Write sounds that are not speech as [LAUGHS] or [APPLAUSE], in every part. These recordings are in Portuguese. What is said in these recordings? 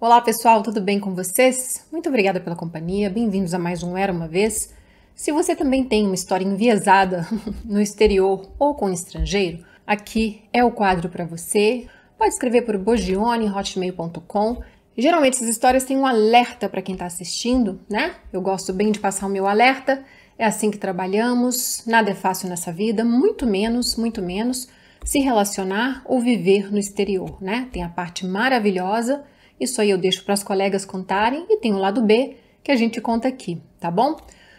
Olá pessoal, tudo bem com vocês? Muito obrigada pela companhia, bem-vindos a mais um Era uma Vez. Se você também tem uma história enviesada [LAUGHS] no exterior ou com um estrangeiro, aqui é o quadro para você. Pode escrever por bogione.hotmail.com. Geralmente essas histórias têm um alerta para quem está assistindo, né? Eu gosto bem de passar o meu alerta. É assim que trabalhamos, nada é fácil nessa vida, muito menos, muito menos se relacionar ou viver no exterior, né? Tem a parte maravilhosa isso aí eu deixo para as colegas contarem e tem o lado B que a gente conta aqui, tá bom?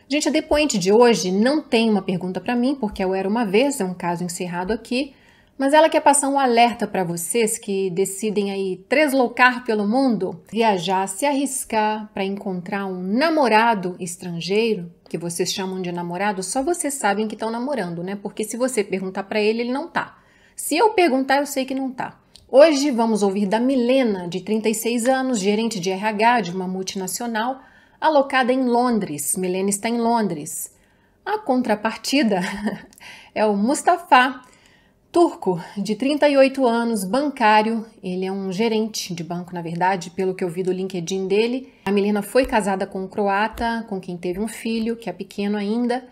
Gente, a depoente de hoje não tem uma pergunta para mim, porque eu era uma vez, é um caso encerrado aqui, mas ela quer passar um alerta para vocês que decidem aí treslocar pelo mundo, viajar, se arriscar para encontrar um namorado estrangeiro, que vocês chamam de namorado, só vocês sabem que estão namorando, né? Porque se você perguntar para ele, ele não tá. Se eu perguntar, eu sei que não tá. Hoje vamos ouvir da Milena, de 36 anos, gerente de RH de uma multinacional alocada em Londres. Milena está em Londres. A contrapartida [LAUGHS] é o Mustafa, turco, de 38 anos, bancário. Ele é um gerente de banco, na verdade, pelo que eu vi do LinkedIn dele. A Milena foi casada com um croata, com quem teve um filho, que é pequeno ainda.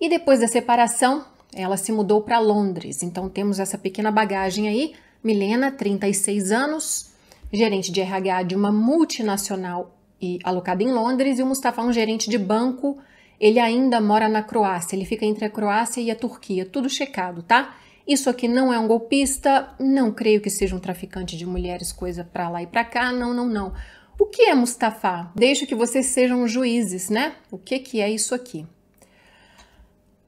E depois da separação, ela se mudou para Londres. Então temos essa pequena bagagem aí Milena, 36 anos, gerente de RH de uma multinacional e alocada em Londres, e o Mustafa, é um gerente de banco. Ele ainda mora na Croácia, ele fica entre a Croácia e a Turquia, tudo checado, tá? Isso aqui não é um golpista, não creio que seja um traficante de mulheres, coisa pra lá e pra cá, não, não, não. O que é Mustafa? Deixo que vocês sejam juízes, né? O que, que é isso aqui?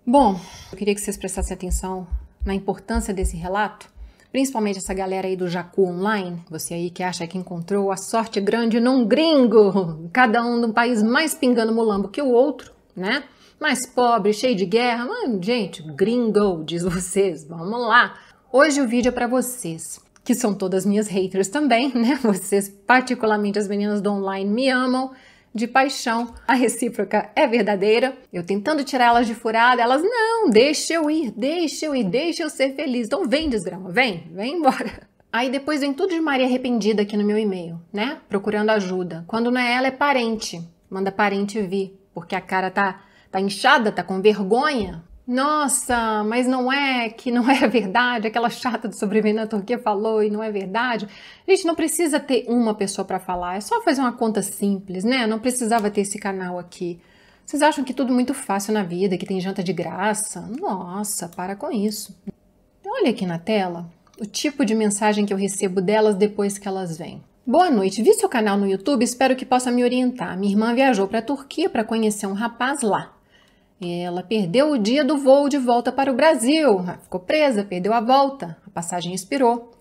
Bom, eu queria que vocês prestassem atenção na importância desse relato, principalmente essa galera aí do Jacu Online, você aí que acha que encontrou a sorte grande num gringo, cada um num país mais pingando mulambo que o outro, né? Mais pobre, cheio de guerra, Mano, gente, gringo, diz vocês, vamos lá. Hoje o vídeo é para vocês, que são todas minhas haters também, né? [LAUGHS] Vocês, particularmente as meninas do online, me amam, de paixão. A recíproca é verdadeira. Eu tentando tirar elas de furada, elas não, deixa eu ir, deixa eu ir, deixa eu ser feliz. Então vem, desgrama, vem, vem embora. [LAUGHS] Aí depois vem tudo de Maria arrependida aqui no meu e-mail, né? Procurando ajuda. Quando não é ela, é parente. Manda parente vir, porque a cara tá, tá inchada, tá com vergonha. Nossa, mas não é que não [LAUGHS] é verdade, aquela chata do sobrevivente na Turquia falou e não é verdade. Gente, não precisa ter uma pessoa para falar, é só fazer uma conta simples, né? Não precisava ter esse canal aqui. Vocês acham que tudo muito fácil na vida, que tem janta de graça? Nossa, para com isso. Então, olha aqui na tela o tipo de mensagem que eu recebo delas depois que elas vêm. Boa noite, vi seu canal no YouTube, espero que possa me orientar. Minha irmã viajou para a Turquia para conhecer um rapaz lá. Ela perdeu o dia do voo de volta para o Brasil, ah, ficou presa, perdeu a volta, a passagem expirou.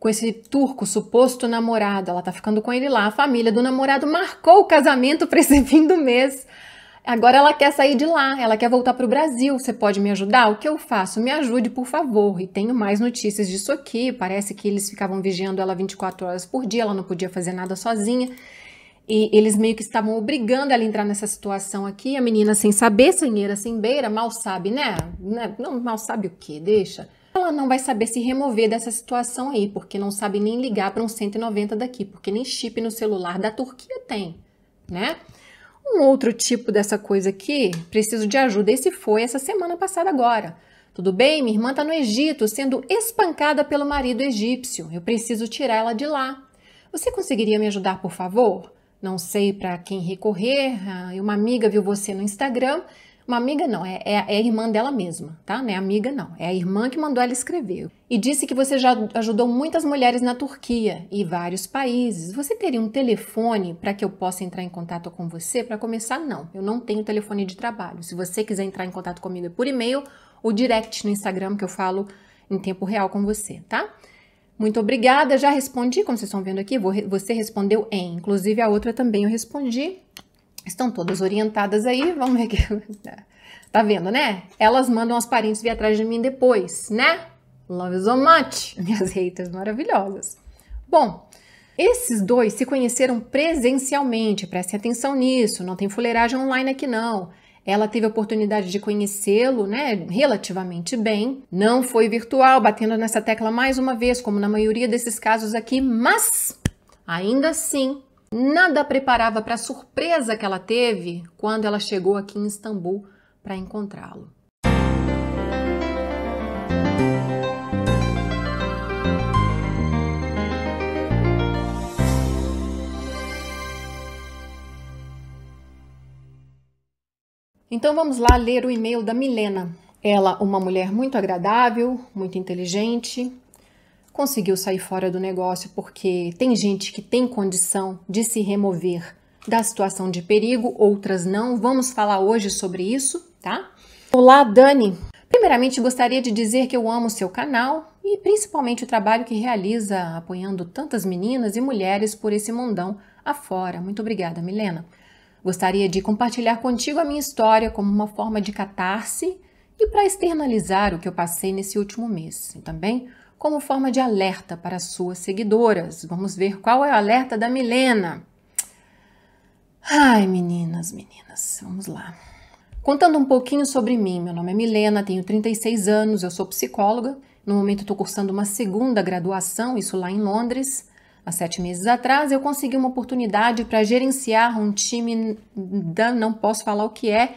Com esse turco suposto namorado, ela tá ficando com ele lá. A família do namorado marcou o casamento para esse [LAUGHS] fim do mês. Agora ela quer sair de lá, ela quer voltar para o Brasil. Você pode me ajudar? O que eu faço? Me ajude, por favor. E tenho mais notícias disso aqui. Parece que eles ficavam vigiando ela 24 horas por dia, ela não podia fazer nada sozinha. E eles meio que estavam obrigando ela a entrar nessa situação aqui. A menina, sem saber, sanheira, sem beira, mal sabe, né? né? Não, mal sabe o que, deixa. Ela não vai saber se remover dessa situação aí, porque não sabe nem ligar para um 190 daqui, porque nem chip no celular da Turquia tem, né? Um outro tipo dessa coisa aqui, preciso de ajuda. Esse foi essa semana passada agora. Tudo bem, minha irmã está no Egito, sendo espancada pelo marido egípcio. Eu preciso tirar ela de lá. Você conseguiria me ajudar, por favor? não sei para quem recorrer, ah, e uma amiga viu você no Instagram. Uma amiga não, é, é, é, a irmã dela mesma, tá? Não é amiga não, é a irmã que mandou ela escrever. E disse que você já ajudou muitas mulheres na Turquia e vários países. Você teria um telefone para que eu possa entrar em contato com você? Para começar, não, eu não tenho telefone de trabalho. Se você quiser entrar em contato comigo é por e-mail ou direct no Instagram que eu falo em tempo real com você, tá? Muito obrigada, já respondi, como vocês estão vendo aqui, você respondeu em. Inclusive, a outra também eu respondi. Estão todas orientadas aí, vamos ver aqui. [LAUGHS] Ah, tá vendo, né? Elas mandam as parentes vir atrás de mim depois, né? Love you so much, [LAUGHS] minhas haters maravilhosas. Bom, esses dois se conheceram presencialmente, prestem atenção nisso, não tem fuleiragem online aqui não. Ela teve a oportunidade de conhecê-lo, né, relativamente bem. Não foi virtual, batendo nessa tecla mais uma vez, como na maioria desses casos aqui, mas ainda assim, nada preparava para a surpresa que ela teve quando ela chegou aqui em Istambul para encontrá-lo. Então vamos lá ler o e-mail da Milena. Ela, uma mulher muito agradável, muito inteligente, conseguiu sair fora do negócio porque tem gente que tem condição de se remover da situação de perigo, outras não. Vamos falar hoje sobre isso, tá? Olá, Dani. Primeiramente, gostaria de dizer que eu amo seu canal e principalmente o trabalho que realiza apoiando tantas meninas e mulheres por esse mundão afora. Muito obrigada, Milena. Gostaria de compartilhar contigo a minha história como uma forma de catarse e para externalizar o que eu passei nesse último mês. E também como forma de alerta para suas seguidoras. Vamos ver qual é o alerta da Milena. Ai, meninas, meninas, vamos lá. Contando um pouquinho sobre mim, meu nome é Milena, tenho 36 anos, eu sou psicóloga. No momento estou cursando uma segunda graduação, isso lá em Londres. Há sete meses atrás, eu consegui uma oportunidade para gerenciar um time, da, não posso falar o que é,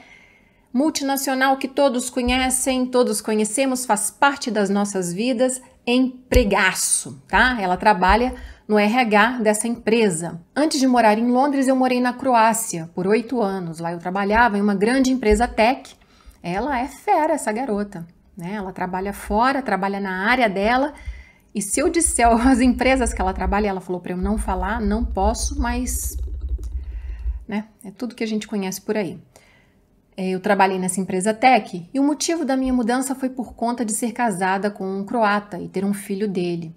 multinacional que todos conhecem, todos conhecemos, faz parte das nossas vidas, empregaço, tá? Ela trabalha no RH dessa empresa. Antes de morar em Londres, eu morei na Croácia por oito anos. Lá eu trabalhava em uma grande empresa tech. Ela é fera, essa garota. Né? Ela trabalha fora, trabalha na área dela e se eu disser as [LAUGHS] empresas que ela trabalha, ela falou para eu não falar, não posso, mas né, é tudo que a gente conhece por aí. É, eu trabalhei nessa empresa tech e o motivo da minha mudança foi por conta de ser casada com um croata e ter um filho dele.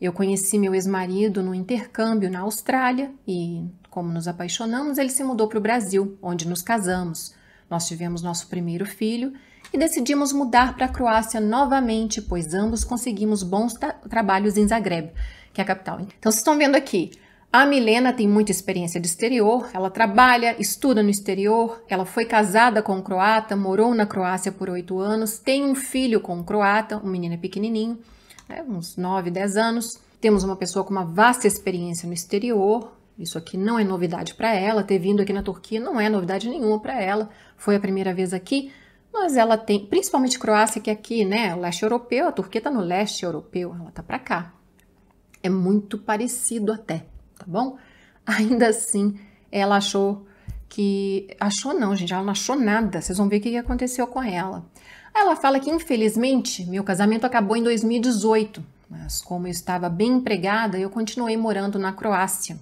Eu conheci meu ex-marido no intercâmbio na Austrália e, como nos apaixonamos, ele se mudou para o Brasil, onde nos casamos. Nós tivemos nosso primeiro filho e decidimos mudar para a Croácia novamente, pois ambos conseguimos bons trabalhos em Zagreb, que é a capital. Então vocês estão vendo aqui, a Milena tem muita experiência de exterior, ela trabalha, estuda no exterior, ela foi casada com um croata, morou na Croácia por oito anos, tem um filho com um croata, um menino pequenininho, né, uns nove dez anos. Temos uma pessoa com uma vasta experiência no exterior, isso aqui não é novidade para ela, ter vindo aqui na Turquia não é novidade nenhuma para ela, foi a primeira vez aqui, mas ela tem, principalmente Croácia, que aqui, né, leste europeu, a Turquia está no leste europeu, ela está para cá. É muito parecido até, tá bom? [LAUGHS] Ainda assim, ela achou que. Achou não, gente, ela não achou nada. Vocês vão ver o que aconteceu com ela. Ela fala que, infelizmente, meu casamento acabou em 2018, mas como eu estava bem empregada, eu continuei morando na Croácia.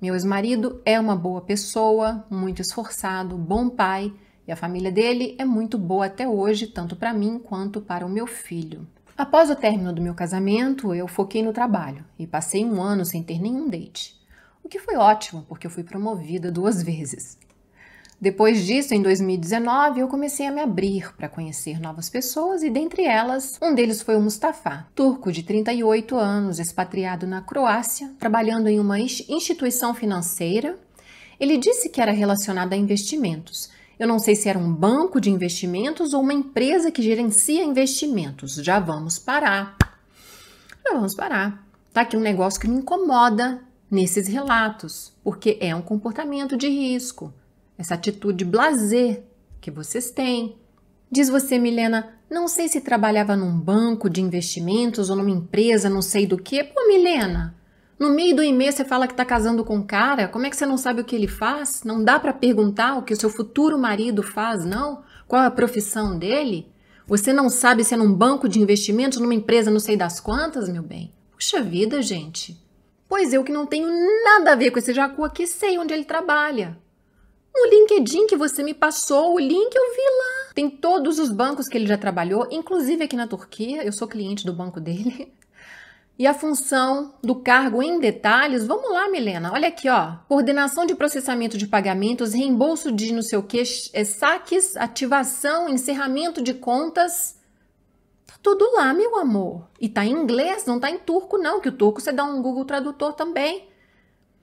Meu ex-marido é uma boa pessoa, muito esforçado, bom pai e a família dele é muito boa até hoje, tanto para mim quanto para o meu filho. Após o término do meu casamento, eu foquei no trabalho e passei um ano sem ter nenhum date. O que foi ótimo, porque eu fui promovida duas [LAUGHS] vezes. Depois disso, em 2019, eu comecei a me abrir para conhecer novas pessoas e, dentre elas, um deles foi o Mustafa, turco de 38 anos, expatriado na Croácia, trabalhando em uma instituição financeira. Ele disse que era relacionado a investimentos eu não sei se era um banco de investimentos ou uma empresa que gerencia investimentos. Já vamos parar. Já vamos parar. Tá aqui um negócio que me incomoda nesses relatos, porque é um comportamento de risco. Essa atitude blazer que vocês têm. Diz você, Milena, não sei se trabalhava num banco de investimentos ou numa empresa, não sei do que. Pô, Milena, no meio do e-mail você fala que está casando com um cara, como é que você não sabe o que ele faz? Não dá para perguntar o que o seu futuro marido faz, não? Qual é a profissão dele? Você não sabe se é num banco de investimentos, numa empresa não sei das quantas, meu bem? Puxa vida, gente. Pois eu que não tenho nada a ver com esse Jacu aqui, sei onde ele trabalha. No LinkedIn que você me passou, o link eu vi lá. Tem todos os bancos que ele já trabalhou, inclusive aqui na Turquia, eu sou cliente do banco dele. [LAUGHS] e a função do cargo em detalhes. Vamos lá, Milena. Olha aqui, ó. Coordenação de processamento de pagamentos, reembolso de não sei o que, é, saques, ativação, encerramento de contas. Tá tudo lá, meu amor. E tá em inglês, não tá em turco, não, que o turco você dá um Google Tradutor também.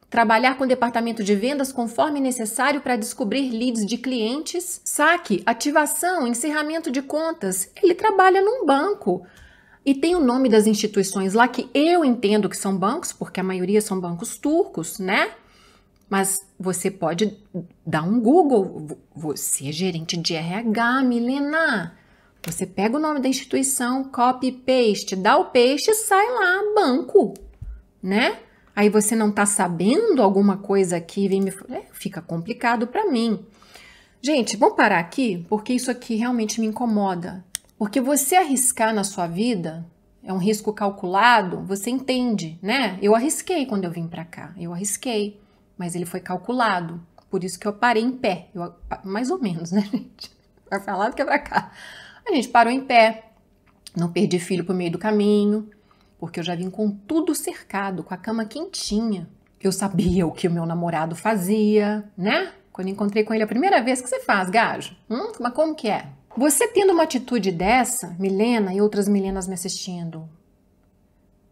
Trabalhar com o departamento de vendas conforme necessário para descobrir leads de clientes. Saque, ativação, encerramento de contas. Ele trabalha num banco. E tem o nome das instituições lá que eu entendo que são bancos, porque a maioria são bancos turcos, né? Mas você pode dar um Google. Você é gerente de RH, Milena. Você pega o nome da instituição, copy paste, dá o e sai lá, banco, né? Aí você não tá sabendo alguma coisa aqui, vem me é, fica complicado para mim. Gente, vamos parar aqui, porque isso aqui realmente me incomoda. Porque você arriscar na sua vida é um risco calculado, você entende, né? Eu arrisquei quando eu vim para cá, eu arrisquei, mas ele foi calculado. Por isso que eu parei em pé, eu, mais ou menos, né, [LAUGHS] gente? Vai falar do que é pra cá. A gente parou em pé, não perdi filho pro meio do caminho, porque eu já vim com tudo cercado, com a cama quentinha. Eu sabia o que o meu namorado fazia, né? Quando encontrei com ele a primeira vez, que você faz, gajo? Hum, mas como que é? Você tendo uma atitude dessa, Milena e outras Milenas me assistindo,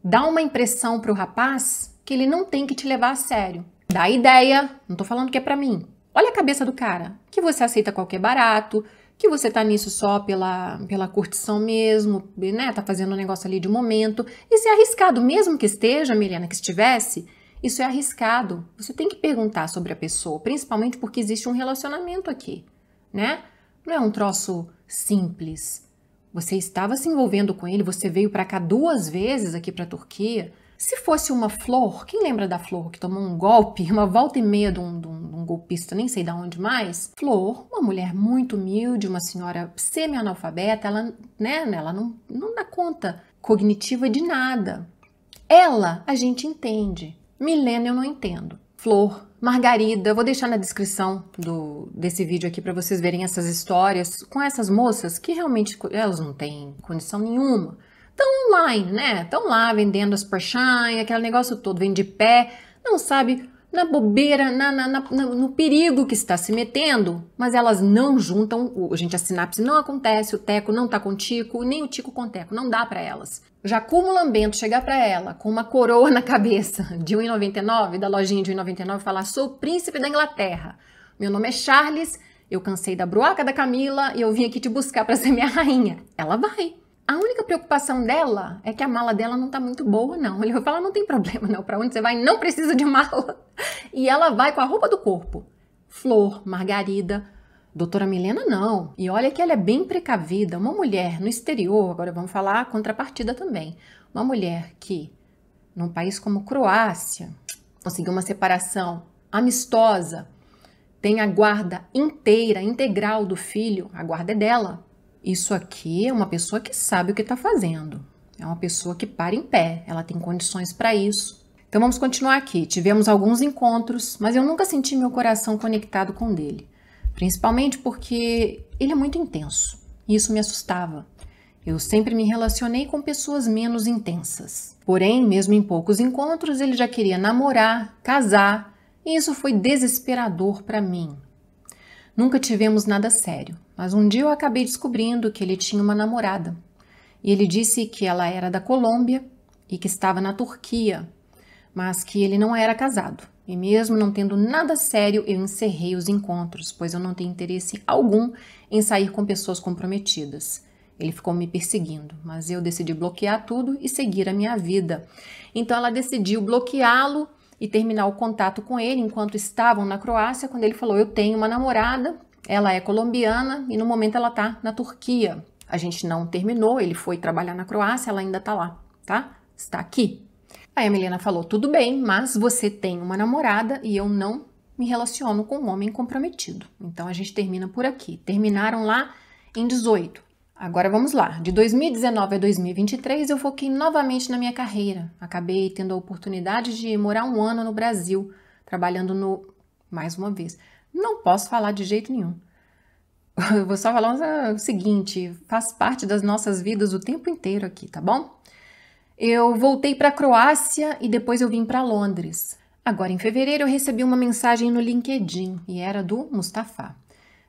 dá uma impressão para o rapaz que ele não tem que te levar a sério. Dá ideia, não tô falando que é para mim. Olha a cabeça do cara, que você aceita qualquer barato, que você tá nisso só pela, pela curtição mesmo, né? Tá fazendo um negócio ali de momento. Isso é arriscado, mesmo que esteja, Milena, que estivesse, isso é arriscado. Você tem que perguntar sobre a pessoa, principalmente porque existe um relacionamento aqui, né? Não é um troço simples. Você estava se envolvendo com ele, você veio para cá duas vezes aqui para a Turquia. Se fosse uma flor, quem lembra da flor que tomou um golpe, [LAUGHS] uma volta e meia de um, de um, de um golpista, nem sei de onde mais? Flor, uma mulher muito humilde, uma senhora semi-analfabeta, ela, né, ela não, não dá conta cognitiva de nada. Ela a gente entende. Milena eu não entendo. Flor, margarida. Eu vou deixar na descrição do, desse vídeo aqui para vocês verem essas histórias com essas moças que realmente elas não têm condição nenhuma. Estão online, né? Estão lá vendendo as porchanhas, aquele negócio todo, vem de pé, não sabe na bobeira, na, na, na, no perigo que está se metendo, mas elas não juntam, gente, a sinapse não acontece, o teco não tá com o tico, nem o tico com o teco, não dá para elas. Jacumo Lambento chegar para ela com uma coroa na cabeça de 1,99, da lojinha de 1,99, falar: sou o príncipe da Inglaterra. Meu nome é Charles, eu cansei da broaca da Camila e eu vim aqui te buscar para ser minha rainha. Ela vai. A única preocupação dela é que a mala dela não tá muito boa, não. Ele vai falar: não tem problema, não. Para onde você vai, não precisa de mala. E ela vai com a roupa do corpo: flor, margarida, Doutora Milena, não. E olha que ela é bem precavida. Uma mulher no exterior, agora vamos falar a contrapartida também. Uma mulher que, num país como Croácia, conseguiu uma separação amistosa, tem a guarda inteira, integral do filho, a guarda é dela. Isso aqui é uma pessoa que sabe o que está fazendo. É uma pessoa que para em pé, ela tem condições para isso. Então vamos continuar aqui. Tivemos alguns encontros, mas eu nunca senti meu coração conectado com o dele principalmente porque ele é muito intenso. E isso me assustava. Eu sempre me relacionei com pessoas menos intensas. Porém, mesmo em poucos encontros, ele já queria namorar, casar, e isso foi desesperador para mim. Nunca tivemos nada sério, mas um dia eu acabei descobrindo que ele tinha uma namorada. E ele disse que ela era da Colômbia e que estava na Turquia, mas que ele não era casado. E mesmo não tendo nada sério, eu encerrei os encontros, pois eu não tenho interesse algum em sair com pessoas comprometidas. Ele ficou me perseguindo, mas eu decidi bloquear tudo e seguir a minha vida. Então ela decidiu bloqueá-lo e terminar o contato com ele enquanto estavam na Croácia, quando ele falou: "Eu tenho uma namorada, ela é colombiana e no momento ela tá na Turquia". A gente não terminou, ele foi trabalhar na Croácia, ela ainda tá lá, tá? Está aqui. Aí a Milena falou: tudo bem, mas você tem uma namorada e eu não me relaciono com um homem comprometido. Então a gente termina por aqui. Terminaram lá em 18. Agora vamos lá. De 2019 a 2023 eu foquei novamente na minha carreira. Acabei tendo a oportunidade de morar um ano no Brasil, trabalhando no mais uma vez. Não posso falar de jeito nenhum. [LAUGHS] Eu vou só falar o seguinte, faz parte das nossas vidas o tempo inteiro aqui, tá bom? Eu voltei para a Croácia e depois eu vim para Londres. Agora, em fevereiro, eu recebi uma mensagem no LinkedIn e era do Mustafa,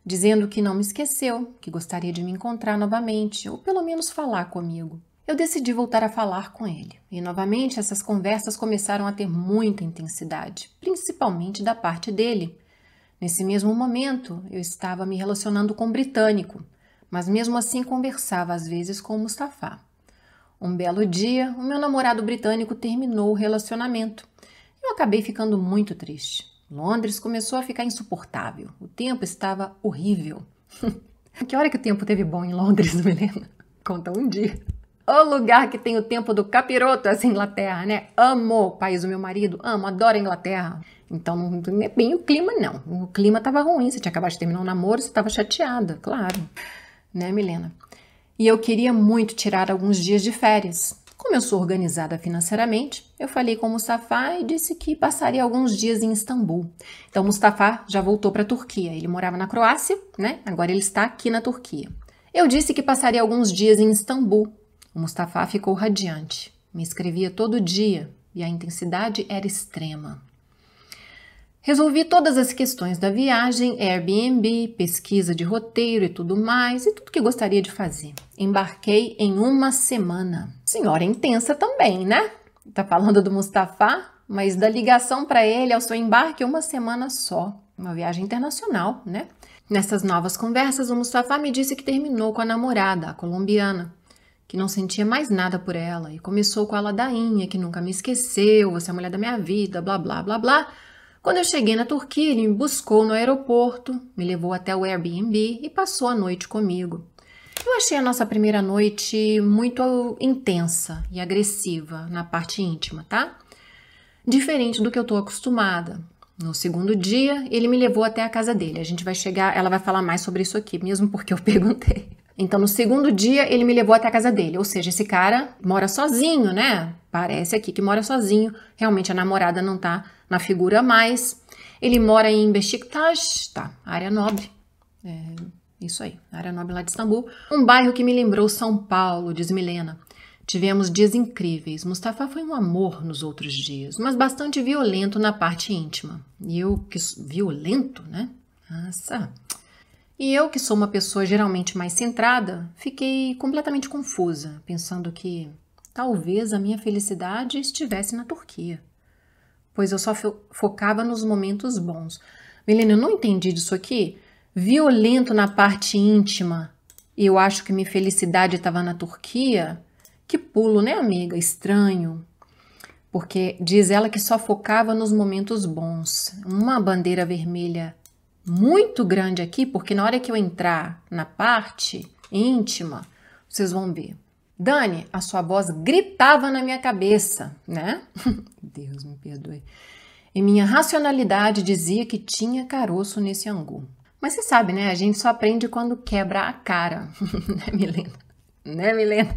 dizendo que não me esqueceu, que gostaria de me encontrar novamente ou pelo menos falar comigo. Eu decidi voltar a falar com ele e novamente essas conversas começaram a ter muita intensidade, principalmente da parte dele. Nesse mesmo momento, eu estava me relacionando com um britânico, mas mesmo assim conversava às vezes com o Mustafa. Um belo dia, o meu namorado britânico terminou o relacionamento. Eu acabei ficando muito triste. Londres começou a ficar insuportável. O tempo estava horrível. [LAUGHS] que hora que o tempo teve bom em Londres, [LAUGHS] Milena? Conta um dia. O lugar que tem o tempo do capiroto, essa Inglaterra, né? Amo o país do meu marido, amo, adoro a Inglaterra. Então não é bem o clima, não. O clima estava ruim, você tinha acabado de terminar um namoro, você estava chateada, claro. Né, Milena? e eu queria muito tirar alguns dias de férias. Como eu sou organizada financeiramente, eu falei com Mustafa e disse que passaria alguns dias em Istambul. Então Mustafa já voltou para a Turquia. Ele morava na Croácia, né? Agora ele está aqui na Turquia. Eu disse que passaria alguns dias em Istambul. O Mustafa ficou radiante. Me escrevia todo dia e a intensidade era extrema. Resolvi todas as questões da viagem, Airbnb, pesquisa de roteiro e tudo mais, e tudo que gostaria de fazer. Embarquei em uma semana. Senhora intensa também, né? Tá falando do Mustafa, mas da ligação para ele ao seu embarque uma semana só. Uma viagem internacional, né? Nessas novas conversas, o Mustafa me disse que terminou com a namorada, a colombiana, que não sentia mais nada por ela e começou com a ladainha que nunca me esqueceu, você é a mulher da minha vida, blá blá blá blá. Quando eu cheguei na Turquia, ele me buscou no aeroporto, me levou até o Airbnb e passou a noite comigo. Eu achei a nossa primeira noite muito intensa e agressiva na parte íntima, tá? Diferente do que eu tô acostumada. No segundo dia, ele me levou até a casa dele. A gente vai chegar, ela vai falar mais sobre isso aqui, mesmo porque eu [LAUGHS] perguntei. Então, no segundo dia, ele me levou até a casa dele. Ou seja, esse cara mora sozinho, né? Parece aqui que mora sozinho. Realmente a namorada não tá na figura mais. Ele mora em Besiktas, tá? Área nobre. É, isso aí, área nobre lá de Istambul. Um bairro que me lembrou São Paulo, diz Milena. Tivemos dias incríveis. Mustafa foi um amor nos outros dias, mas bastante violento na parte íntima. E eu que. Violento, né? Nossa! E eu, que sou uma pessoa geralmente mais centrada, fiquei completamente confusa, pensando que talvez a minha felicidade estivesse na Turquia, pois eu só fo focava nos momentos bons. Milena, eu não entendi disso aqui violento na parte íntima, e eu acho que minha felicidade estava na Turquia, que pulo, né, amiga? Estranho. Porque diz ela que só focava nos momentos bons. Uma bandeira vermelha muito grande aqui, porque na hora que eu entrar na parte íntima, vocês vão ver. Dani, a sua voz gritava na minha cabeça, né? [LAUGHS] Deus me perdoe. E minha racionalidade dizia que tinha caroço nesse angu. Mas você sabe, né? A gente só aprende quando quebra a cara, [LAUGHS] né, Milena? Né, Milena?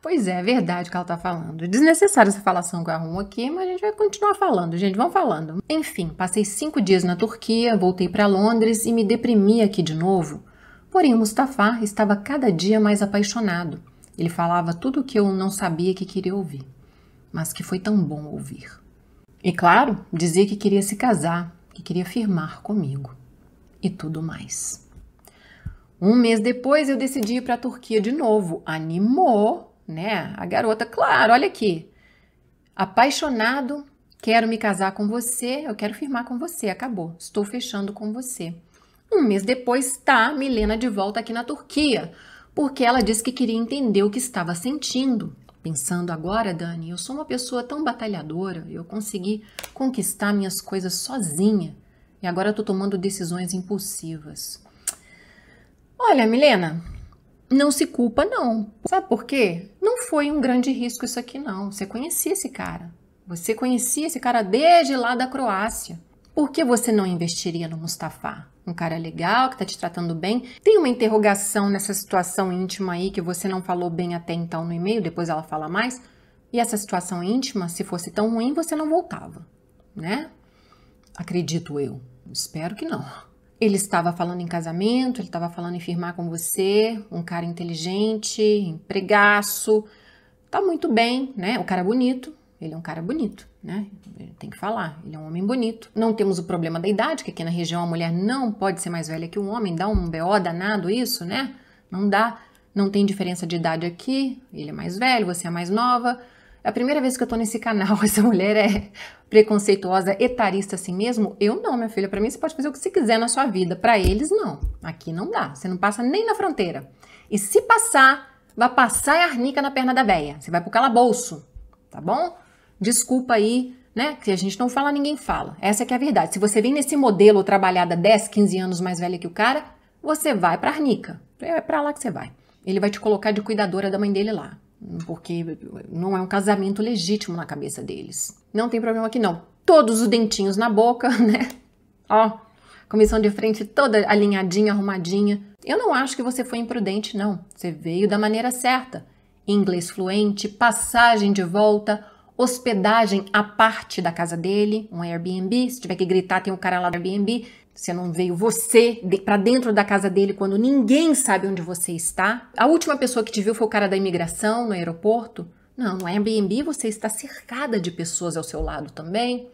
Pois é, é verdade o que ela tá falando. Desnecessária essa falação que eu arrumo aqui, mas a gente vai continuar falando, gente, vamos falando. Enfim, passei cinco dias na Turquia, voltei para Londres e me deprimi aqui de novo. Porém, o Mustafa estava cada dia mais apaixonado. Ele falava tudo o que eu não sabia que queria ouvir, mas que foi tão bom ouvir. E claro, dizia que queria se casar, que queria firmar comigo e tudo mais. Um mês depois eu decidi ir para a Turquia de novo. Animou, né? A garota, claro, olha aqui. Apaixonado, quero me casar com você, eu quero firmar com você, acabou. Estou fechando com você. Um mês depois está Milena de volta aqui na Turquia, porque ela disse que queria entender o que estava sentindo. Pensando agora, Dani, eu sou uma pessoa tão batalhadora, eu consegui conquistar minhas coisas sozinha. E agora eu tô tomando decisões impulsivas. Olha, Milena, não se culpa não. Sabe por quê? Não foi um grande risco isso aqui não. Você conhecia esse cara. Você conhecia esse cara desde lá da Croácia. Por que você não investiria no Mustafa? Um cara legal que tá te tratando bem. Tem uma interrogação nessa situação íntima aí que você não falou bem até então no e-mail, depois ela fala mais. E essa situação íntima, se fosse tão ruim, você não voltava, né? Acredito eu. Espero que não. Ele estava falando em casamento, ele estava falando em firmar com você, um cara inteligente, empregaço, tá muito bem, né? O cara é bonito, ele é um cara bonito, né? Tem que falar, ele é um homem bonito. Não temos o problema da idade, que aqui na região a mulher não pode ser mais velha que um homem, dá um BO danado isso, né? Não dá, não tem diferença de idade aqui, ele é mais velho, você é mais nova. A primeira vez que eu tô nesse canal, [LAUGHS] essa mulher é preconceituosa, etarista assim mesmo? Eu não, minha filha. Para mim você pode fazer o que você quiser na sua vida. Para eles não. Aqui não dá. Você não passa nem na fronteira. E se passar, vai passar a arnica na perna da véia. Você vai pro calabouço, tá bom? Desculpa aí, né? Que a gente não fala, ninguém fala. Essa é que é a verdade. Se você vem nesse modelo trabalhada 10, 15 anos mais velha que o cara, você vai pra arnica. É para lá que você vai. Ele vai te colocar de cuidadora da mãe dele lá porque não é um casamento legítimo na cabeça deles. Não tem problema aqui não. Todos os dentinhos na boca, [LAUGHS] né? Ó, comissão de frente toda alinhadinha, arrumadinha. Eu não acho que você foi imprudente, não. Você veio da maneira certa. Inglês fluente, passagem de volta, hospedagem à parte da casa dele, um Airbnb. Se tiver que gritar, tem um cara lá do Airbnb. Você não veio você para dentro da casa dele quando ninguém sabe onde você está? A última pessoa que te viu foi o cara da imigração no aeroporto? Não, no Airbnb você está cercada de pessoas ao seu lado também,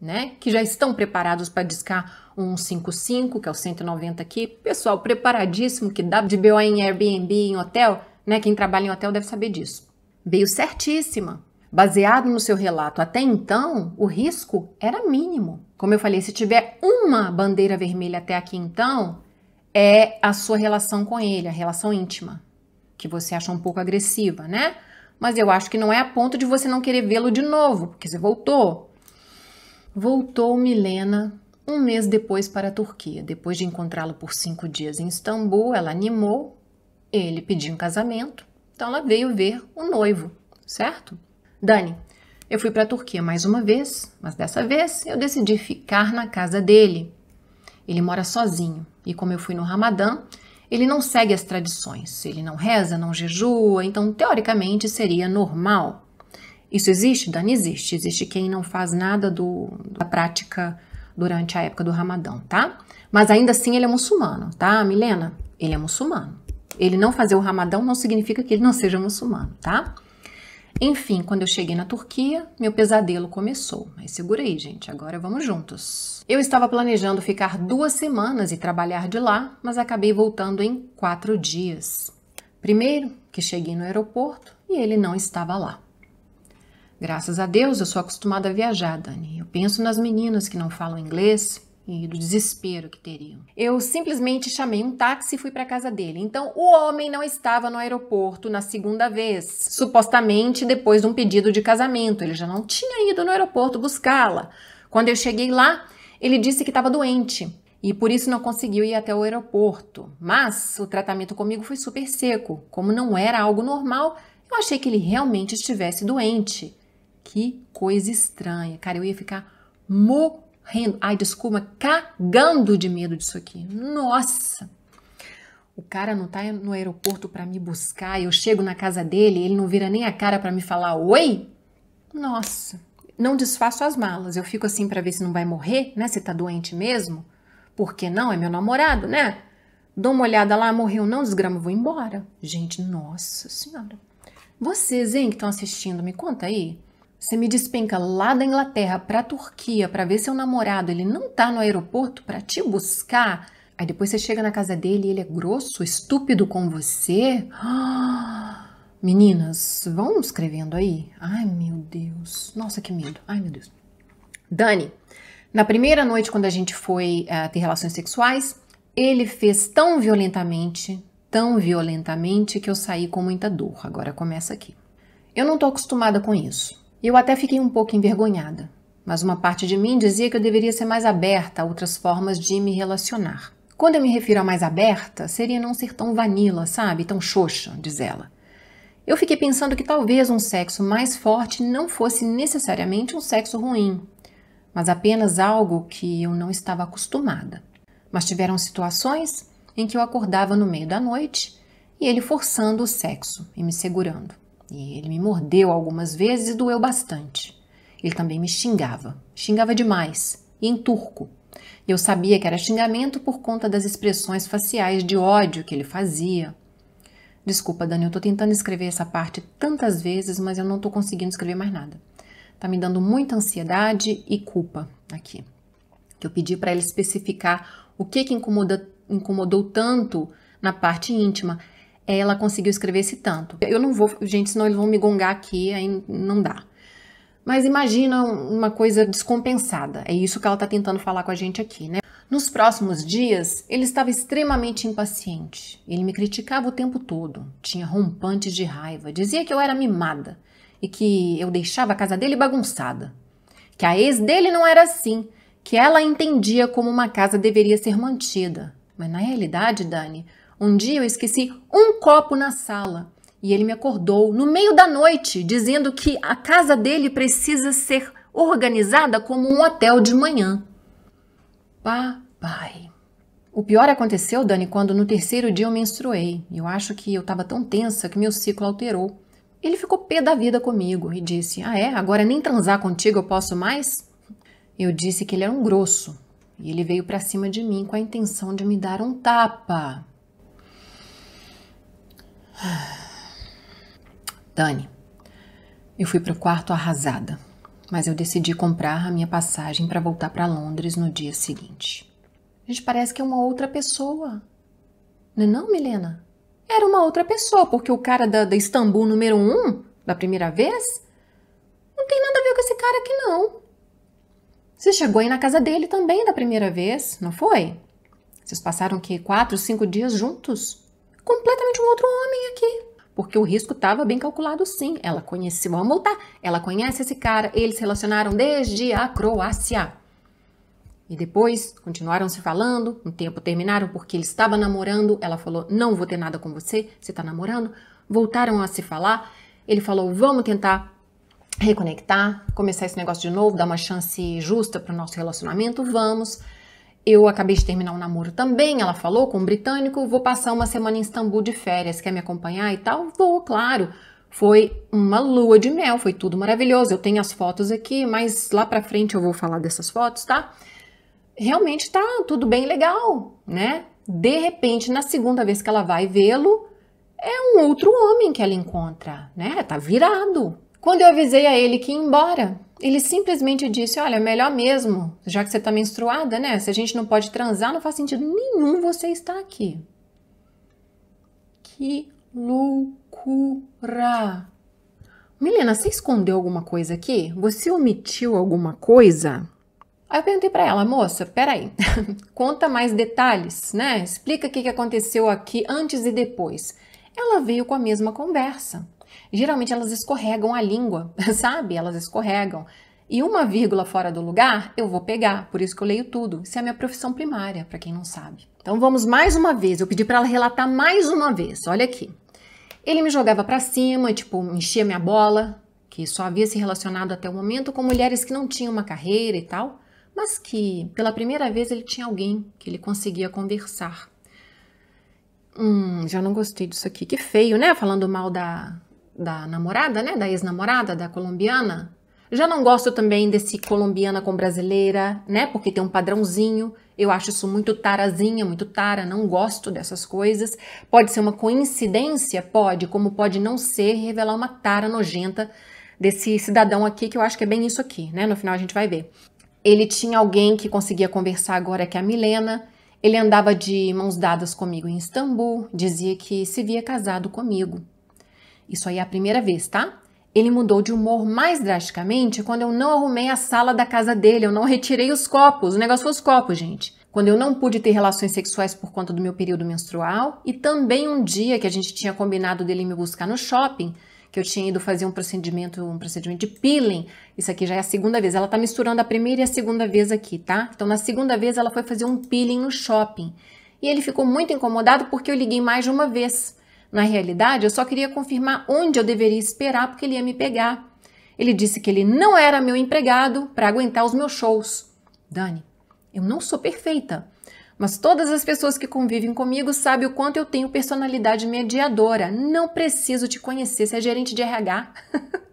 né? Que já estão preparados para discar 155, que é o 190 aqui. Pessoal preparadíssimo que dá de BO em Airbnb, em hotel, né? Quem trabalha em hotel deve saber disso. Veio certíssima. Baseado no seu relato até então, o risco era mínimo. Como eu falei, se tiver uma bandeira vermelha até aqui, então, é a sua relação com ele, a relação íntima, que você acha um pouco agressiva, né? Mas eu acho que não é a ponto de você não querer vê-lo de novo, porque você voltou. Voltou Milena um mês depois para a Turquia. Depois de encontrá-lo por cinco dias em Istambul, ela animou, ele pediu um casamento, então ela veio ver o noivo, certo? Dani, eu fui para a Turquia mais uma vez, mas dessa vez eu decidi ficar na casa dele. Ele mora sozinho e, como eu fui no Ramadã, ele não segue as tradições, ele não reza, não jejua, então teoricamente seria normal. Isso existe, Dani? Existe. Existe quem não faz nada do, da prática durante a época do Ramadã, tá? Mas ainda assim ele é muçulmano, tá, Milena? Ele é muçulmano. Ele não fazer o Ramadã não significa que ele não seja muçulmano, tá? Enfim, quando eu cheguei na Turquia, meu pesadelo começou. Mas segura aí, gente, agora vamos juntos. Eu estava planejando ficar duas semanas e trabalhar de lá, mas acabei voltando em quatro dias. Primeiro, que cheguei no aeroporto e ele não estava lá. Graças a Deus, eu sou acostumada a viajar, Dani. Eu penso nas meninas que não falam inglês, e do desespero que teriam. Eu simplesmente chamei um táxi e fui para casa dele. Então, o homem não estava no aeroporto na segunda vez, supostamente depois de um pedido de casamento. Ele já não tinha ido no aeroporto buscá-la. Quando eu cheguei lá, ele disse que estava doente e por isso não conseguiu ir até o aeroporto. Mas o tratamento comigo foi super seco. Como não era algo normal, eu achei que ele realmente estivesse doente. Que coisa estranha, cara, eu ia ficar morrendo rendo, ai, desculpa, cagando de medo disso aqui. Nossa! O cara não tá no aeroporto para me buscar, eu chego na casa dele, ele não vira nem a cara para me falar oi? Nossa! Não desfaço as malas, eu fico assim para ver se não vai morrer, né? Se tá doente mesmo. Por que não? É meu namorado, né? Dou uma olhada lá, morreu não, desgrama, vou embora. Gente, nossa senhora. Vocês, hein, que estão assistindo, me conta aí. Você me despenca lá da Inglaterra para a Turquia para ver seu namorado, ele não tá no aeroporto para te buscar. Aí depois você chega na casa dele e ele é grosso, estúpido com você. [GASPS] meninas, vão escrevendo aí. Ai, meu Deus. Nossa, que medo. Ai, meu Deus. Dani, na primeira noite, quando a gente foi uh, ter relações sexuais, ele fez tão violentamente, tão violentamente, que eu saí com muita dor. Agora começa aqui. Eu não tô acostumada com isso. Eu até fiquei um pouco envergonhada, mas uma parte de mim dizia que eu deveria ser mais aberta a outras formas de me relacionar. Quando eu me refiro a mais aberta, seria não ser tão vanilla, sabe? Tão xoxa, diz ela. Eu fiquei pensando que talvez um sexo mais forte não fosse necessariamente um sexo ruim, mas apenas algo que eu não estava acostumada. Mas tiveram situações em que eu acordava no meio da noite e ele forçando o sexo e me segurando. E ele me mordeu algumas vezes e doeu bastante. Ele também me xingava, xingava demais, e em turco. Eu sabia que era xingamento por conta das expressões faciais de ódio que ele fazia. Desculpa, Dani, eu tô tentando escrever essa parte tantas vezes, mas eu não tô conseguindo escrever mais nada. Tá me dando muita ansiedade e culpa aqui. Que eu pedi para ele especificar o que que incomoda, incomodou tanto na parte íntima ela conseguiu escrever esse tanto. Eu não vou, gente, senão eles vão me gongar aqui, aí não dá. Mas imagina uma coisa descompensada. É isso que ela está tentando falar com a gente aqui, né? Nos próximos dias, ele estava extremamente impaciente. Ele me criticava o tempo todo, tinha rompantes de raiva, dizia que eu era mimada e que eu deixava a casa dele bagunçada. Que a ex dele não era assim, que ela entendia como uma casa deveria ser mantida. Mas na realidade, Dani, um dia eu esqueci um copo na sala e ele me acordou no meio da noite dizendo que a casa dele precisa ser organizada como um hotel de manhã. Papai. O pior aconteceu, Dani, quando no terceiro dia eu menstruei. Eu acho que eu estava tão tensa que meu ciclo alterou. Ele ficou pé da vida comigo e disse: Ah, é? Agora nem transar contigo eu posso mais? Eu disse que ele era um grosso e ele veio para cima de mim com a intenção de me dar um tapa. [SIGHS] Dani, eu fui para o quarto arrasada, mas eu decidi comprar a minha passagem para voltar para Londres no dia seguinte. A gente parece que é uma outra pessoa. Não é não, Milena? Era uma outra pessoa, porque o cara da, da Istambul número um, da primeira vez, não tem nada a ver com esse cara aqui, não. Você chegou aí na casa dele também da primeira vez, não foi? Vocês passaram que quatro, cinco dias juntos? completamente um outro homem aqui. Porque o risco estava bem calculado, sim. Ela conheceu, vamos voltar. Ela conhece esse cara, eles se relacionaram desde a Croácia. E depois continuaram se falando, um tempo terminaram porque ele estava namorando. Ela falou: Não vou ter nada com você, você está namorando. Voltaram a se falar. Ele falou: Vamos tentar reconectar, começar esse negócio de novo, dar uma chance justa para o nosso relacionamento. Vamos. Eu acabei de terminar um namoro também, ela falou com um britânico, vou passar uma semana em Istambul de férias, quer me acompanhar e tal? Vou, claro. Foi uma lua de mel, foi tudo maravilhoso. Eu tenho as fotos aqui, mas lá para frente eu vou falar dessas fotos, tá? Realmente tá tudo bem legal, né? De repente, na segunda vez que ela vai vê-lo, é um outro homem que ela encontra, né? Tá virado. Quando eu avisei a ele que ia embora, ele simplesmente disse: Olha, melhor mesmo, já que você está menstruada, né? Se a gente não pode transar, não faz sentido nenhum você estar aqui. Que loucura! Milena, você escondeu alguma coisa aqui? Você omitiu alguma coisa? Aí eu perguntei para ela, moça, peraí, [LAUGHS] conta mais detalhes, né? Explica o que aconteceu aqui antes e depois. Ela veio com a mesma conversa geralmente elas escorregam a língua, [LAUGHS] sabe? Elas escorregam. E uma vírgula fora do lugar, eu vou pegar, por isso que eu leio tudo. Isso é a minha profissão primária, para quem não sabe. Então vamos mais uma vez, eu pedi para ela relatar mais uma vez. Olha aqui. Ele me jogava para cima, tipo, enchia minha bola, que só havia se relacionado até o momento com mulheres que não tinham uma carreira e tal, mas que pela primeira vez ele tinha alguém que ele conseguia conversar. Hum, já não gostei disso aqui. Que feio, né? Falando mal da, da namorada, né? Da ex-namorada, da colombiana. Já não gosto também desse colombiana com brasileira, né? Porque tem um padrãozinho. Eu acho isso muito tarazinha, muito tara, não gosto dessas coisas. Pode ser uma coincidência? Pode, como pode não ser revelar uma tara nojenta desse cidadão aqui, que eu acho que é bem isso aqui, né? No final a gente vai ver. Ele tinha alguém que conseguia conversar agora, que é a Milena. Ele andava de mãos dadas comigo em Istambul, dizia que se via casado comigo. Isso aí é a primeira vez, tá? Ele mudou de humor mais drasticamente quando eu não arrumei a sala da casa dele, eu não retirei os copos, o negócio foi os copos, gente. Quando eu não pude ter relações sexuais por conta do meu período menstrual e também um dia que a gente tinha combinado dele me buscar no shopping, que eu tinha ido fazer um procedimento, um procedimento de peeling. Isso aqui já é a segunda vez. Ela tá misturando a primeira e a segunda vez aqui, tá? Então na segunda vez ela foi fazer um peeling no shopping. E ele ficou muito incomodado porque eu liguei mais de uma vez. Na realidade, eu só queria confirmar onde eu deveria esperar porque ele ia me pegar. Ele disse que ele não era meu empregado para aguentar os meus shows. Dani, eu não sou perfeita, mas todas as pessoas que convivem comigo sabem o quanto eu tenho personalidade mediadora. Não preciso te conhecer, você é gerente de RH. [LAUGHS]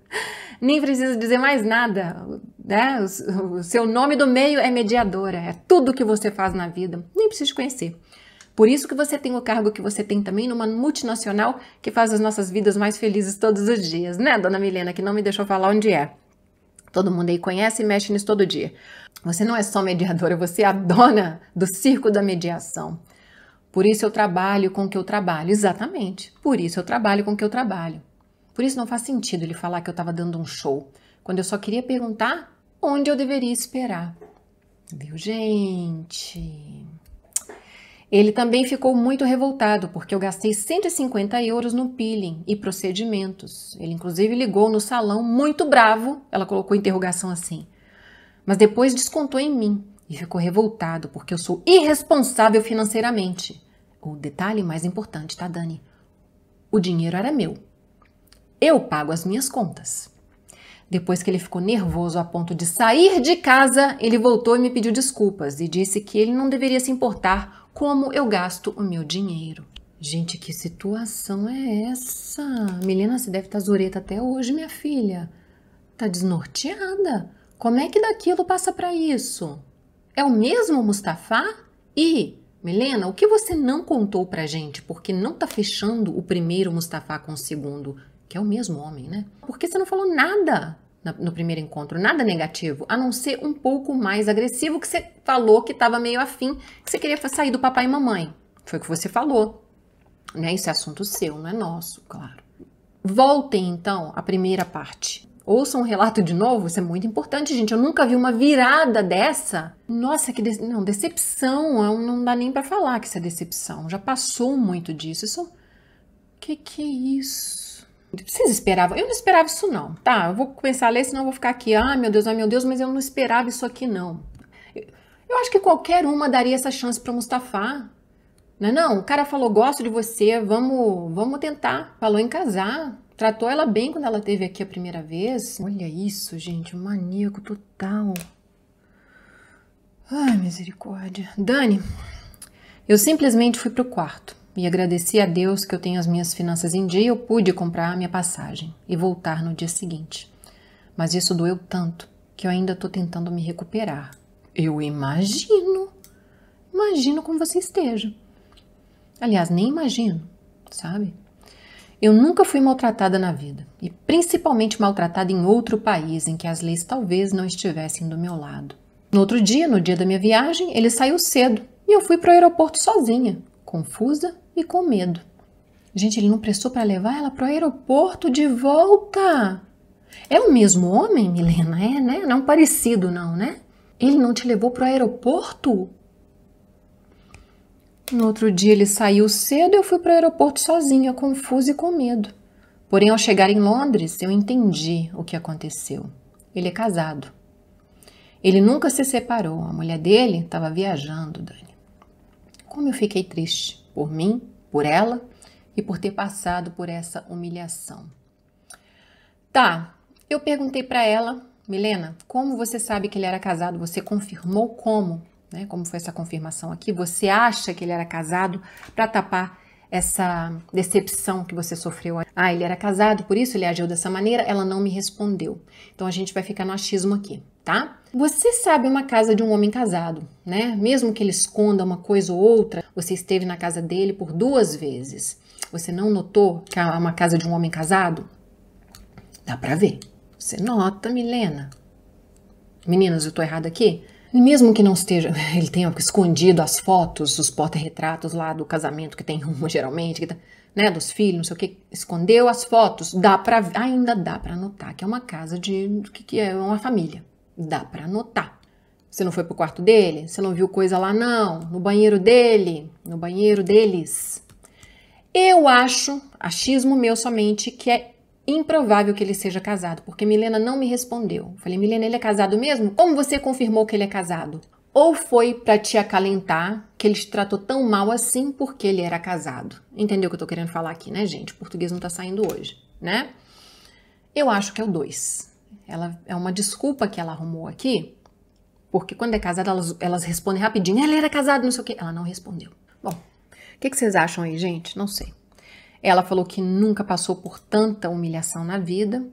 Nem preciso dizer mais nada. Né? O seu nome do meio é mediadora, é tudo que você faz na vida. Nem preciso te conhecer. Por isso que você tem o cargo que você tem também numa multinacional que faz as nossas vidas mais felizes todos os dias, né, dona Milena, que não me deixou falar onde é. Todo mundo aí conhece e mexe nisso todo dia. Você não é só mediadora, você é a dona do circo da mediação. Por isso eu trabalho com o que eu trabalho. Exatamente. Por isso eu trabalho com o que eu trabalho. Por isso não faz sentido ele falar que eu estava dando um show, quando eu só queria perguntar onde eu deveria esperar. Viu, gente? Ele também ficou muito revoltado porque eu gastei 150 euros no peeling e procedimentos. Ele inclusive ligou no salão muito bravo, ela colocou interrogação assim. Mas depois descontou em mim e ficou revoltado porque eu sou irresponsável financeiramente. O detalhe mais importante, tá, Dani? O dinheiro era meu. Eu pago as minhas contas. Depois que ele ficou nervoso a ponto de sair de casa, ele voltou e me pediu desculpas e disse que ele não deveria se importar como eu gasto o meu dinheiro. Gente, que situação é essa? Milena, você deve estar zureta até hoje, minha filha. Tá desnorteada. Como é que daquilo passa para isso? É o mesmo Mustafa? E, Milena, o que você não contou pra gente? Porque não tá fechando o primeiro Mustafa com o segundo, que é o mesmo homem, né? Por que você não falou nada? no primeiro encontro, nada negativo, a não ser um pouco mais agressivo, que você falou que estava meio afim, que você queria sair do papai e mamãe. Foi o que você falou. Né? Isso é assunto seu, não é nosso, claro. Voltem então à primeira parte. Ouçam um relato de novo, isso é muito importante, gente. Eu nunca vi uma virada dessa. Nossa, que de... não, decepção, é não dá nem para falar que isso é decepção. Já passou muito disso. Isso... Que que é isso? Vocês esperavam? Eu não esperava isso não, tá? Eu vou começar a ler, senão eu vou ficar aqui, ah, meu Deus, ah, meu Deus, mas eu não esperava isso aqui não. Eu acho que qualquer uma daria essa chance para Mustafa. Não, é não, o cara falou, gosto de você, vamos, vamos tentar. Falou em casar, tratou ela bem quando ela teve aqui a primeira vez. Olha isso, gente, maníaco total. Ai, misericórdia. Dani, eu simplesmente fui pro quarto e agradeci a Deus que eu tenho as minhas finanças em dia, eu pude comprar a minha passagem e voltar no dia seguinte. Mas isso doeu tanto que eu ainda estou tentando me recuperar. Eu imagino. Imagino como você esteja. Aliás, nem imagino, sabe? Eu nunca fui maltratada na vida, e principalmente maltratada em outro país em que as leis talvez não estivessem do meu lado. No outro dia, no dia da minha viagem, ele saiu cedo e eu fui para o aeroporto sozinha, confusa e com medo. Gente, ele não prestou para levar ela para o aeroporto de volta. É o mesmo homem, Milena, é, né? Não é parecido, não, né? Ele não te levou para o aeroporto? No outro dia ele saiu cedo e eu fui para o aeroporto sozinha, confusa e com medo. Porém, ao chegar em Londres, eu entendi o que aconteceu. Ele é casado. Ele nunca se separou. A mulher dele estava viajando, Dani como eu fiquei triste por mim, por ela e por ter passado por essa humilhação. Tá, eu perguntei para ela, Milena, como você sabe que ele era casado? Você confirmou como? Né? Como foi essa confirmação aqui? Você acha que ele era casado para tapar essa decepção que você sofreu. Ah, ele era casado, por isso ele agiu dessa maneira, ela não me respondeu. Então a gente vai ficar no achismo aqui tá? Você sabe uma casa de um homem casado, né? Mesmo que ele esconda uma coisa ou outra, você esteve na casa dele por duas vezes. Você não notou que é uma casa de um homem casado? Dá pra ver. Você nota, Milena. Meninas, eu tô errada aqui? Mesmo que não esteja, [LAUGHS] ele tenha escondido as fotos, os porta-retratos lá do casamento que tem uma geralmente, que tá, né, dos filhos, não sei o que, escondeu as fotos, dá para ainda dá para notar que é uma casa de que, que é uma família. Dá para anotar. Você não foi pro quarto dele? Você não viu coisa lá não? No banheiro dele? No banheiro deles? Eu acho, achismo meu somente, que é improvável que ele seja casado, porque Milena não me respondeu. Falei, Milena, ele é casado mesmo? Como você confirmou que ele é casado? Ou foi para te acalentar que ele te tratou tão mal assim porque ele era casado? Entendeu o que eu tô querendo falar aqui, né, gente? O português não tá saindo hoje, né? Eu acho que é o dois ela, é uma desculpa que ela arrumou aqui, porque quando é casada, elas, elas respondem rapidinho. Ela era casada, não sei o quê. Ela não respondeu. Bom, o que, que vocês acham aí, gente? Não sei. Ela falou que nunca passou por tanta humilhação na vida.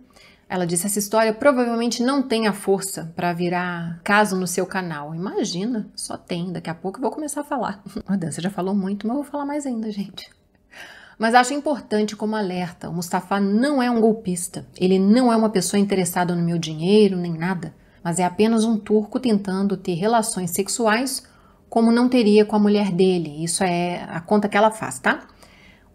Ela disse: essa história provavelmente não tem a força para virar caso no seu canal. Imagina, só tem. Daqui a pouco eu vou começar a falar. Meu Deus, você já falou muito, mas eu vou falar mais ainda, gente. Mas acho importante como alerta: o Mustafa não é um golpista. Ele não é uma pessoa interessada no meu dinheiro nem nada, mas é apenas um turco tentando ter relações sexuais como não teria com a mulher dele. Isso é a conta que ela faz, tá?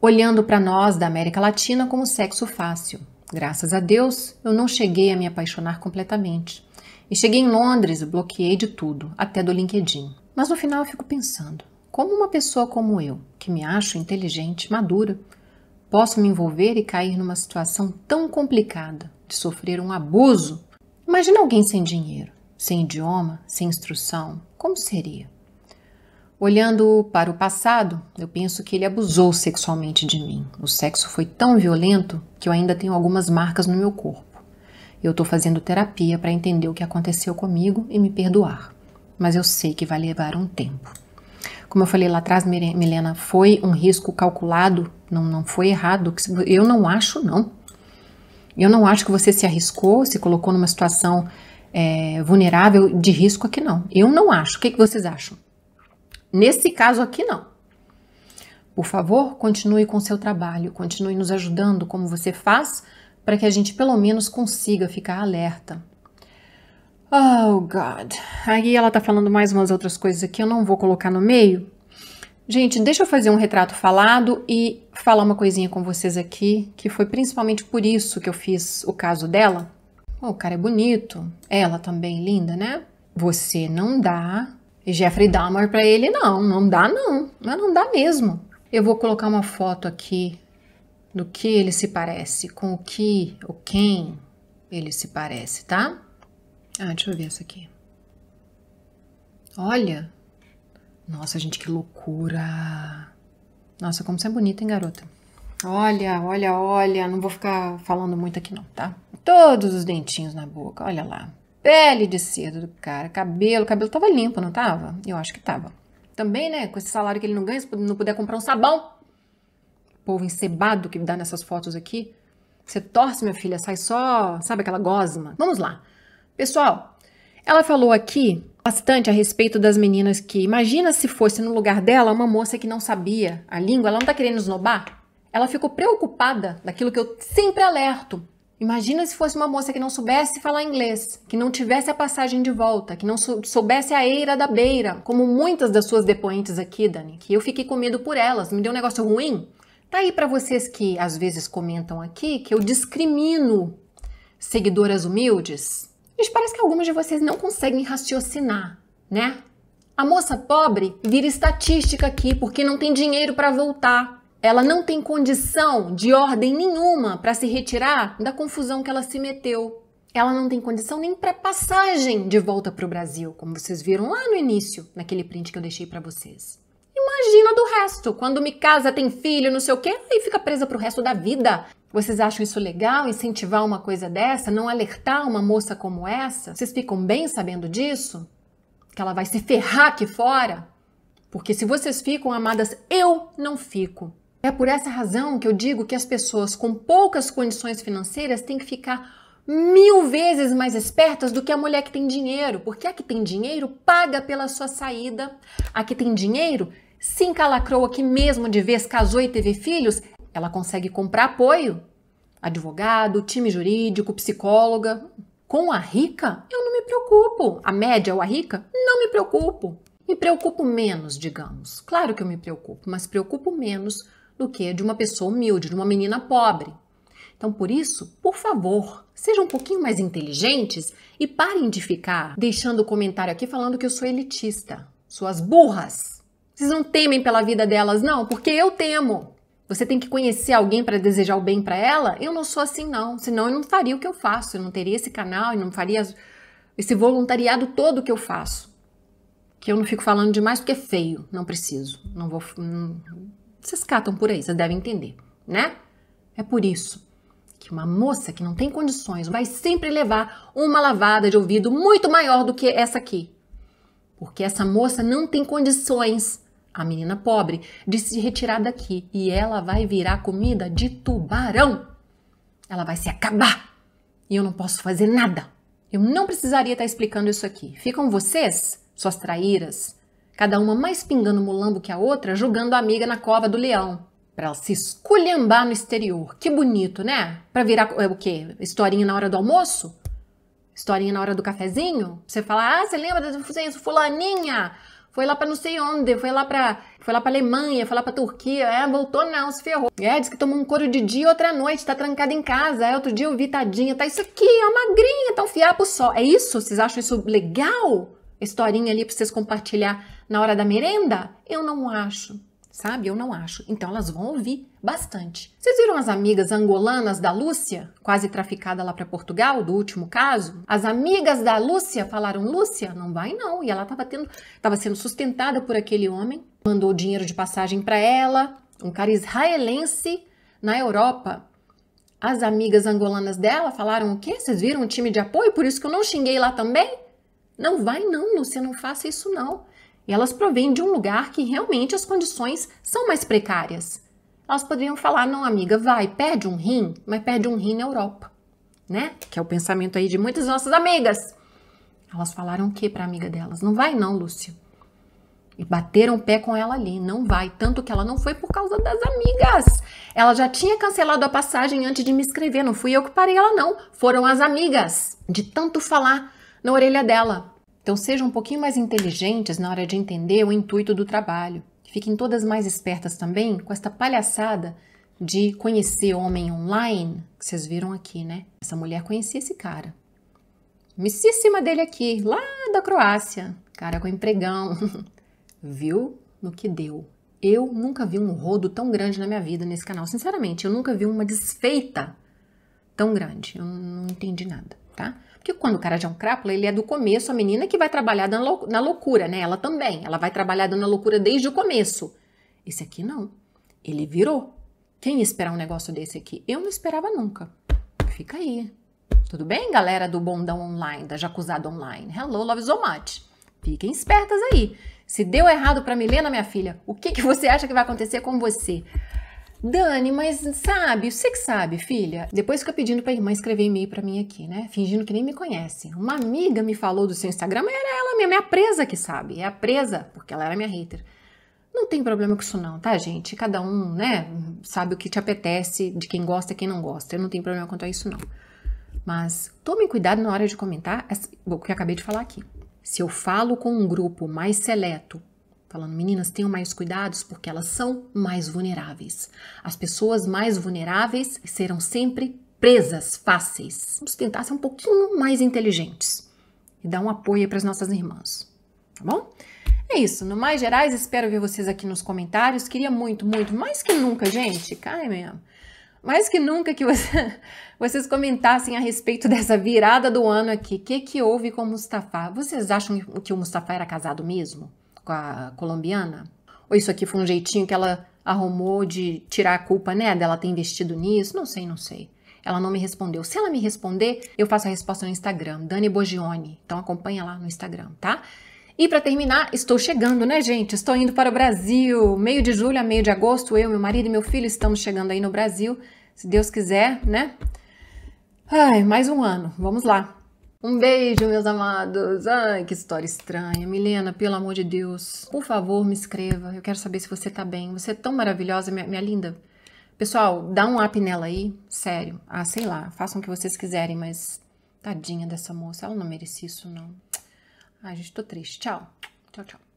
Olhando para nós da América Latina como sexo fácil. Graças a Deus, eu não cheguei a me apaixonar completamente. E cheguei em Londres, bloqueei de tudo, até do LinkedIn. Mas no final eu fico pensando: como uma pessoa como eu, que me acho inteligente, madura, posso me envolver e cair numa situação tão complicada de sofrer um abuso? Imagina alguém sem dinheiro, sem idioma, sem instrução. Como seria? Olhando para o passado, eu penso que ele abusou sexualmente de mim. O sexo foi tão violento que eu ainda tenho algumas marcas no meu corpo. Eu estou fazendo terapia para entender o que aconteceu comigo e me perdoar, mas eu sei que vai levar um tempo. Como eu falei lá atrás, Milena, foi um risco calculado, não, não foi errado. Eu não acho, não. Eu não acho que você se arriscou, se colocou numa situação é, vulnerável de risco aqui, não. Eu não acho. O que, que vocês acham? Nesse caso aqui, não. Por favor, continue com seu trabalho, continue nos ajudando como você faz para que a gente pelo menos consiga ficar alerta, Oh, God. Aí ela tá falando mais umas outras coisas aqui, eu não vou colocar no meio. Gente, deixa eu fazer um retrato falado e falar uma coisinha com vocês aqui, que foi principalmente por isso que eu fiz o caso dela. Oh, o cara é bonito, ela também linda, né? Você não dá Jeffrey Dahmer para ele, não, não dá não, mas não dá mesmo. Eu vou colocar uma foto aqui do que ele se parece, com o que, o quem ele se parece, tá? Ah, deixa eu ver essa aqui. Olha! Nossa, gente, que loucura! Nossa, como você é bonita, hein, garota? Olha, olha, olha, não vou ficar falando muito aqui não, tá? Todos os dentinhos na boca, olha lá. Pele de cedo do cara, cabelo, cabelo tava limpo, não tava? Eu acho que tava. Também, né, com esse salário que ele não ganha, se não puder comprar um sabão. Povo encebado que dá nessas fotos aqui. Você torce, minha filha, sai só, sabe aquela gosma? Vamos lá. Pessoal, ela falou aqui bastante a respeito das meninas que imagina se fosse no lugar dela uma moça que não sabia a língua, ela não tá querendo esnobar. Ela ficou preocupada daquilo que eu sempre alerto. Imagina se fosse uma moça que não soubesse falar inglês, que não tivesse a passagem de volta, que não soubesse a eira da beira, como muitas das suas depoentes aqui, Dani, que eu fiquei com medo por elas, me deu um negócio ruim. Tá aí para vocês que às vezes comentam aqui que eu discrimino seguidoras humildes, mas parece que algumas de vocês não conseguem raciocinar, né? A moça pobre vira estatística aqui porque não tem dinheiro para voltar. Ela não tem condição de ordem nenhuma para se retirar da confusão que ela se meteu. Ela não tem condição nem para passagem de volta para o Brasil, como vocês viram lá no início, naquele print que eu deixei para vocês. Imagina do resto, quando me casa, tem filho, não sei o quê, aí fica presa para o resto da vida. Vocês acham isso legal? Incentivar uma coisa dessa? Não alertar uma moça como essa? Vocês ficam bem sabendo disso? Que ela vai se ferrar aqui fora? Porque se vocês ficam amadas, eu não fico. É por essa razão que eu digo que as pessoas com poucas condições financeiras têm que ficar mil vezes mais espertas do que a mulher que tem dinheiro, porque a que tem dinheiro paga pela sua saída, a que tem dinheiro se encalacrou aqui mesmo de vez, casou e teve filhos, ela consegue comprar apoio. Advogado, time jurídico, psicóloga. Com a rica, eu não me preocupo. A média ou a rica, não me preocupo. Me preocupo menos, digamos. Claro que eu me preocupo, mas preocupo menos do que de uma pessoa humilde, de uma menina pobre. Então, por isso, por favor, sejam um pouquinho mais inteligentes e parem de ficar deixando o comentário aqui falando que eu sou elitista. Suas burras! Vocês não temem pela vida delas, não, porque eu temo. Você tem que conhecer alguém para desejar o bem para ela? Eu não sou assim, não. Senão eu não faria o que eu faço, eu não teria esse canal, eu não faria esse voluntariado todo que eu faço. Que eu não fico falando demais porque é feio, não preciso. Não vou. Não, vocês catam por aí, vocês devem entender, né? É por isso que uma moça que não tem condições vai sempre levar uma lavada de ouvido muito maior do que essa aqui. Porque essa moça não tem condições a menina pobre de se retirar daqui e ela vai virar comida de tubarão. Ela vai se acabar e eu não posso fazer nada. Eu não precisaria estar explicando isso aqui. Ficam vocês, suas traíras, cada uma mais pingando mulambo que a outra, jogando a amiga na cova do leão para ela se esculhambar no exterior. Que bonito, né? Para virar é, o quê? Historinha na hora do almoço? Historinha na hora do cafezinho? Você fala, ah, você lembra do fulaninha? foi lá para não sei onde, foi lá para foi lá para Alemanha, foi lá para Turquia, é, voltou não, se ferrou. É, disse que tomou um couro de dia outra noite, tá trancada em casa. É, outro dia eu vi tadinha, tá isso aqui, é magrinha, tá um fiapo só. É isso? Vocês acham isso legal? Historinha ali para vocês compartilhar na hora da merenda? Eu não acho sabe? Eu não acho. Então elas vão ouvir bastante. Vocês viram as amigas angolanas da Lúcia, quase traficada lá para Portugal, do último caso? As amigas da Lúcia falaram: "Lúcia, não vai não". E ela estava tendo, estava sendo sustentada por aquele homem, mandou dinheiro de passagem para ela, um cara israelense na Europa. As amigas angolanas dela falaram o quê? Vocês viram um time de apoio? Por isso que eu não xinguei lá também? Não vai não, Lúcia, não faça isso não elas provêm de um lugar que realmente as condições são mais precárias. Elas poderiam falar: não, amiga, vai, perde um rim, mas perde um rim na Europa, né? Que é o pensamento aí de muitas nossas amigas. Elas falaram o que para a amiga delas? Não vai, não, Lúcia. E bateram o pé com ela ali, não vai. Tanto que ela não foi por causa das amigas. Ela já tinha cancelado a passagem antes de me escrever, não fui eu que parei ela, não. Foram as amigas, de tanto falar na orelha dela. Então sejam um pouquinho mais inteligentes na hora de entender o intuito do trabalho. Fiquem todas mais espertas também com esta palhaçada de conhecer homem online, que vocês viram aqui, né? Essa mulher conhecia esse cara. Missíssima dele aqui, lá da Croácia. Cara com empregão. [LAUGHS] Viu no que deu. Eu nunca vi um rodo tão grande na minha vida nesse canal. Sinceramente, eu nunca vi uma desfeita tão grande. Eu não entendi nada, tá? Porque quando o cara de é um crápula, ele é do começo, a menina que vai trabalhar na, na loucura, né? Ela também, ela vai trabalhar na loucura desde o começo. Esse aqui não. Ele virou. Quem esperar um negócio desse aqui? Eu não esperava nunca. Fica aí. Tudo bem, galera do Bondão Online, da Jacuzada Online? Hello, love so much. Fiquem espertas aí. Se deu errado para Milena, minha filha, o que, que você acha que vai acontecer com você? Dani, mas sabe, você que sabe, filha. Depois fica pedindo pra irmã escrever e-mail pra mim aqui, né? Fingindo que nem me conhece. Uma amiga me falou do seu Instagram, mas era ela mesma, é a presa que sabe. É a presa, porque ela era minha hater. Não tem problema com isso não, tá, gente? Cada um, né, sabe o que te apetece, de quem gosta e quem não gosta. Eu não tenho problema quanto a isso não. Mas tome cuidado na hora de comentar o que eu acabei de falar aqui. Se eu falo com um grupo mais seleto falando, meninas, tenham mais cuidados porque elas são mais vulneráveis. As pessoas mais vulneráveis serão sempre presas fáceis. Vamos tentar ser um pouquinho mais inteligentes e dar um apoio para as nossas irmãs, tá bom? É isso, no mais gerais, espero ver vocês aqui nos comentários. Queria muito, muito, mais que nunca, gente, cai mesmo. Mais que nunca que você, [LAUGHS] vocês comentassem a respeito dessa virada do ano aqui. O que, que houve com o Mustafa? Vocês acham que o Mustafa era casado mesmo? com a colombiana? Ou isso aqui foi um jeitinho que ela arrumou de tirar a culpa, né, dela ter investido nisso? Não sei, não sei. Ela não me respondeu. Se ela me responder, eu faço a resposta no Instagram, Dani Bogione. Então acompanha lá no Instagram, tá? E para terminar, estou chegando, né, gente? Estou indo para o Brasil. Meio de julho a meio de agosto, eu, meu marido e meu filho estamos chegando aí no Brasil, se Deus quiser, né? Ai, mais um ano. Vamos lá. Um beijo, meus amados. Ai, que história estranha. Milena, pelo amor de Deus, por favor, me escreva. Eu quero saber se você tá bem. Você é tão maravilhosa, minha, minha linda. Pessoal, dá um up nela aí, sério. Ah, sei lá, façam o que vocês quiserem, mas tadinha dessa moça, ela não merece isso, não. Ai, gente, tô triste. Tchau. Tchau, tchau.